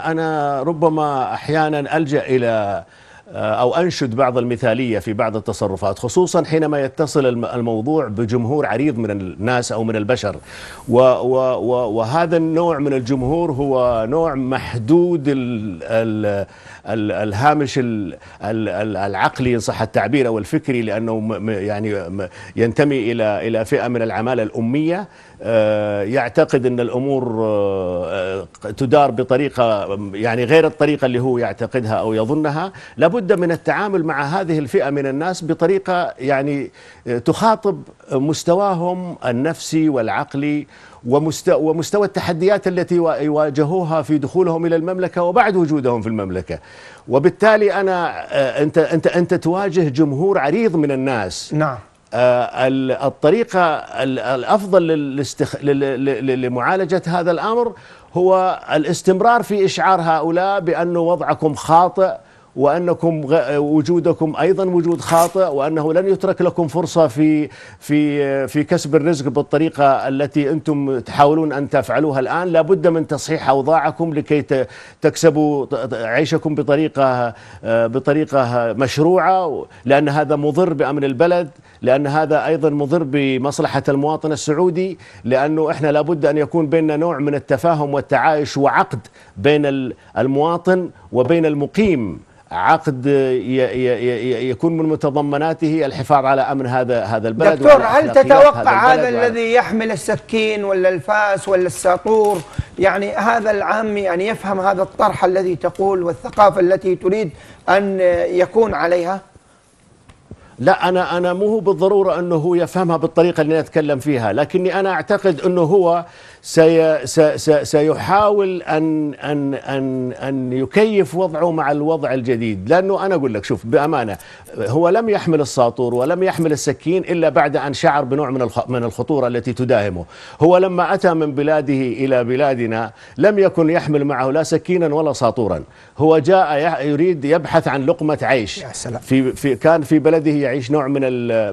أنا ربما أحيانا ألجأ إلى آه، أو أنشد بعض المثالية في بعض التصرفات خصوصا حينما يتصل الموضوع بجمهور عريض من الناس أو من البشر و و و وهذا النوع من الجمهور هو نوع محدود الـ الـ الـ الهامش الـ الـ العقلي إن صح التعبير أو الفكري لأنه يعني ينتمي إلى إلى فئة من العمالة الأمية آه، يعتقد ان الامور آه، آه، تدار بطريقه يعني غير الطريقه اللي هو يعتقدها او يظنها لابد من التعامل مع هذه الفئه من الناس بطريقه يعني تخاطب مستواهم النفسي والعقلي ومستوى التحديات التي يواجهوها في دخولهم الى المملكه وبعد وجودهم في المملكه وبالتالي انا انت انت انت تواجه جمهور عريض من الناس نعم آه، الطريقة الأفضل لمعالجة هذا الأمر هو الاستمرار في إشعار هؤلاء بأن وضعكم خاطئ وأنكم وجودكم أيضا وجود خاطئ وأنه لن يترك لكم فرصة في في في كسب الرزق بالطريقة التي أنتم تحاولون أن تفعلوها الآن لابد من تصحيح أوضاعكم لكي تكسبوا عيشكم بطريقة بطريقة مشروعة لأن هذا مضر بأمن البلد لأن هذا أيضا مضر بمصلحة المواطن السعودي لأنه إحنا لابد أن يكون بيننا نوع من التفاهم والتعايش وعقد بين المواطن وبين المقيم عقد يكون من متضمناته الحفاظ على امن هذا هذا البلد دكتور هل تتوقع هذا, هذا الذي يحمل السكين ولا الفاس ولا الساطور يعني هذا العامي ان يعني يفهم هذا الطرح الذي تقول والثقافه التي تريد ان يكون عليها؟ لا أنا أنا مو بالضرورة أنه هو يفهمها بالطريقة اللي أنا أتكلم فيها لكني أنا أعتقد أنه هو سي سي سيحاول أن, أن, أن, أن يكيف وضعه مع الوضع الجديد لأنه أنا أقول لك شوف بأمانة هو لم يحمل الساطور ولم يحمل السكين إلا بعد أن شعر بنوع من من الخطورة التي تداهمه هو لما أتى من بلاده إلى بلادنا لم يكن يحمل معه لا سكينا ولا ساطورا هو جاء يريد يبحث عن لقمة عيش في, في كان في بلده يعيش نوع من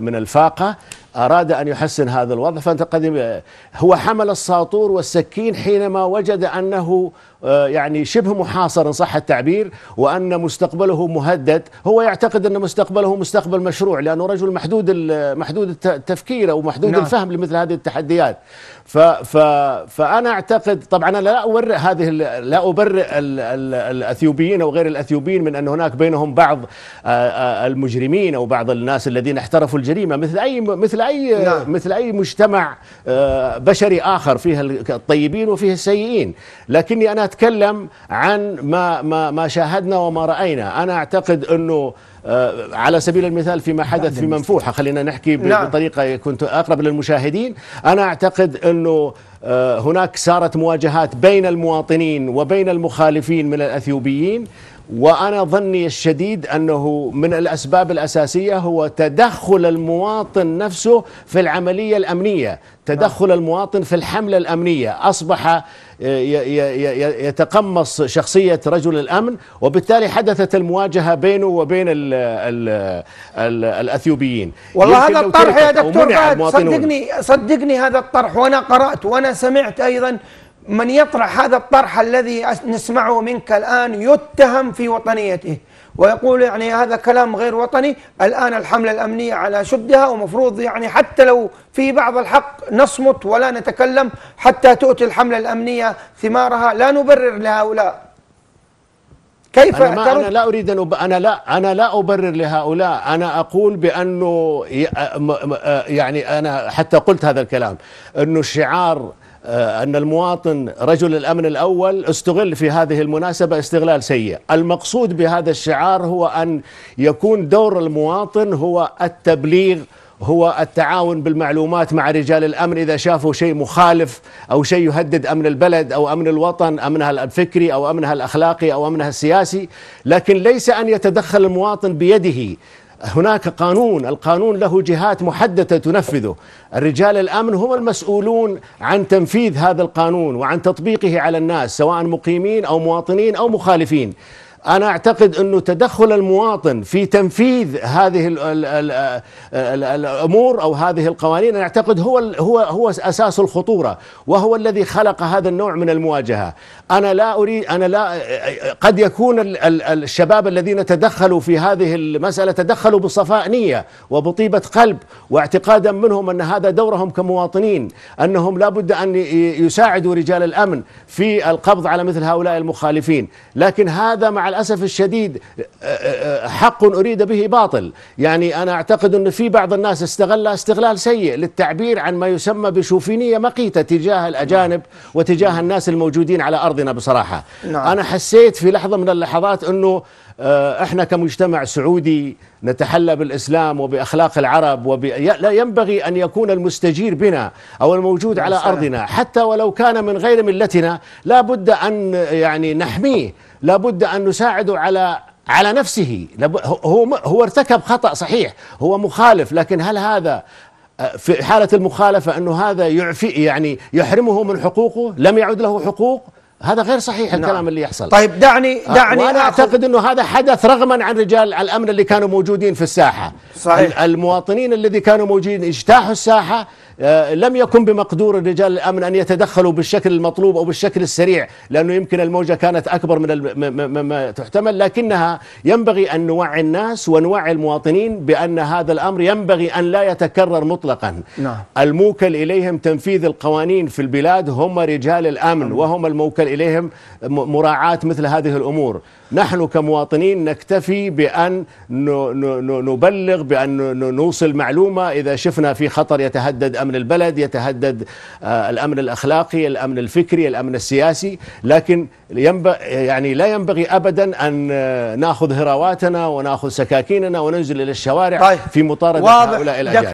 من الفاقه اراد ان يحسن هذا الوضع فانت قد هو حمل الساطور والسكين حينما وجد انه آه، يعني شبه محاصر إن صح التعبير وأن مستقبله مهدد هو يعتقد أن مستقبله مستقبل مشروع لأنه رجل محدود محدود التفكير أو محدود نعم. الفهم لمثل هذه التحديات ف ف فأنا أعتقد طبعا أنا لا أورئ هذه لا أبرئ الأثيوبيين أو غير الأثيوبيين من أن هناك بينهم بعض آه، آه، المجرمين أو بعض الناس الذين احترفوا الجريمة مثل أي مثل أي نعم. مثل أي مجتمع بشري آخر فيه الطيبين وفيه السيئين لكني أنا أتكلم عن ما ما ما شاهدنا وما رأينا أنا أعتقد أنه آه، على سبيل المثال فيما حدث في منفوحة خلينا نحكي نعم. بطريقة كنت أقرب للمشاهدين أنا أعتقد أنه آه، هناك صارت مواجهات بين المواطنين وبين المخالفين من الأثيوبيين وأنا ظني الشديد أنه من الأسباب الأساسية هو تدخل المواطن نفسه في العملية الأمنية تدخل نعم. المواطن في الحملة الأمنية أصبح آه، يتقمص شخصية رجل الأمن وبالتالي حدثت المواجهة بينه وبين الـ الـ الـ الأثيوبيين والله هذا الطرح يا دكتور صدقني, صدقني هذا الطرح وأنا قرأت وأنا سمعت أيضا من يطرح هذا الطرح الذي نسمعه منك الآن يتهم في وطنيته ويقول يعني هذا كلام غير وطني الآن الحملة الأمنية على شدها ومفروض يعني حتى لو في بعض الحق نصمت ولا نتكلم حتى تؤتي الحملة الأمنية ثمارها لا نبرر لهؤلاء كيف أنا, ما أنا لا أريد أن أب... أنا لا أنا لا أبرر لهؤلاء أنا أقول بأنه يعني أنا حتى قلت هذا الكلام أنه شعار آه، أن المواطن رجل الأمن الأول استغل في هذه المناسبة استغلال سيء المقصود بهذا الشعار هو أن يكون دور المواطن هو التبليغ هو التعاون بالمعلومات مع رجال الامن اذا شافوا شيء مخالف او شيء يهدد امن البلد او امن الوطن امنها الفكري او امنها الاخلاقي او امنها السياسي لكن ليس ان يتدخل المواطن بيده هناك قانون القانون له جهات محددة تنفذه الرجال الأمن هم المسؤولون عن تنفيذ هذا القانون وعن تطبيقه على الناس سواء مقيمين أو مواطنين أو مخالفين انا اعتقد انه تدخل المواطن في تنفيذ هذه الـ الـ الـ الـ الامور او هذه القوانين انا اعتقد هو هو هو اساس الخطوره وهو الذي خلق هذا النوع من المواجهه انا لا اريد انا لا قد يكون الشباب الذين تدخلوا في هذه المساله تدخلوا بصفاء نيه وبطيبه قلب واعتقادا منهم ان هذا دورهم كمواطنين انهم لابد ان يساعدوا رجال الامن في القبض على مثل هؤلاء المخالفين لكن هذا مع الأسف الشديد حق أريد به باطل يعني أنا أعتقد أن في بعض الناس استغل استغلال سيء للتعبير عن ما يسمى بشوفينية مقيتة تجاه الأجانب نعم. وتجاه الناس الموجودين على أرضنا بصراحة نعم. أنا حسيت في لحظة من اللحظات أنه آه، احنا كمجتمع سعودي نتحلى بالاسلام وباخلاق العرب وب... لا ينبغي ان يكون المستجير بنا او الموجود على ارضنا حتى ولو كان من غير ملتنا لا بد ان يعني نحميه لا بد ان نساعده على على نفسه هو هو ارتكب خطا صحيح هو مخالف لكن هل هذا آه، في حاله المخالفه انه هذا يعفي يعني يحرمه من حقوقه لم يعد له حقوق هذا غير صحيح نعم. الكلام نعم. اللي يحصل طيب دعني آه، دعني وانا أخذ... اعتقد انه هذا حدث رغما عن رجال الامن اللي كانوا موجودين في الساحه صحيح المواطنين الذي كانوا موجودين اجتاحوا الساحه آه، لم يكن بمقدور رجال الامن ان يتدخلوا بالشكل المطلوب او بالشكل السريع لانه يمكن الموجه كانت اكبر من ما تحتمل لكنها ينبغي ان نوعي الناس ونوعي المواطنين بان هذا الامر ينبغي ان لا يتكرر مطلقا نعم. الموكل اليهم تنفيذ القوانين في البلاد هم رجال الامن نعم. وهم الموكل اليهم مراعاه مثل هذه الامور نحن كمواطنين نكتفي بأن نبلغ بأن نوصل معلومة إذا شفنا في خطر يتهدد أمن البلد يتهدد آه، الأمن الأخلاقي الأمن الفكري الأمن السياسي لكن يعني لا ينبغي أبدا أن آه، ناخذ هراواتنا وناخذ سكاكيننا وننزل إلى الشوارع طيب. في مطاردة هؤلاء الأجانب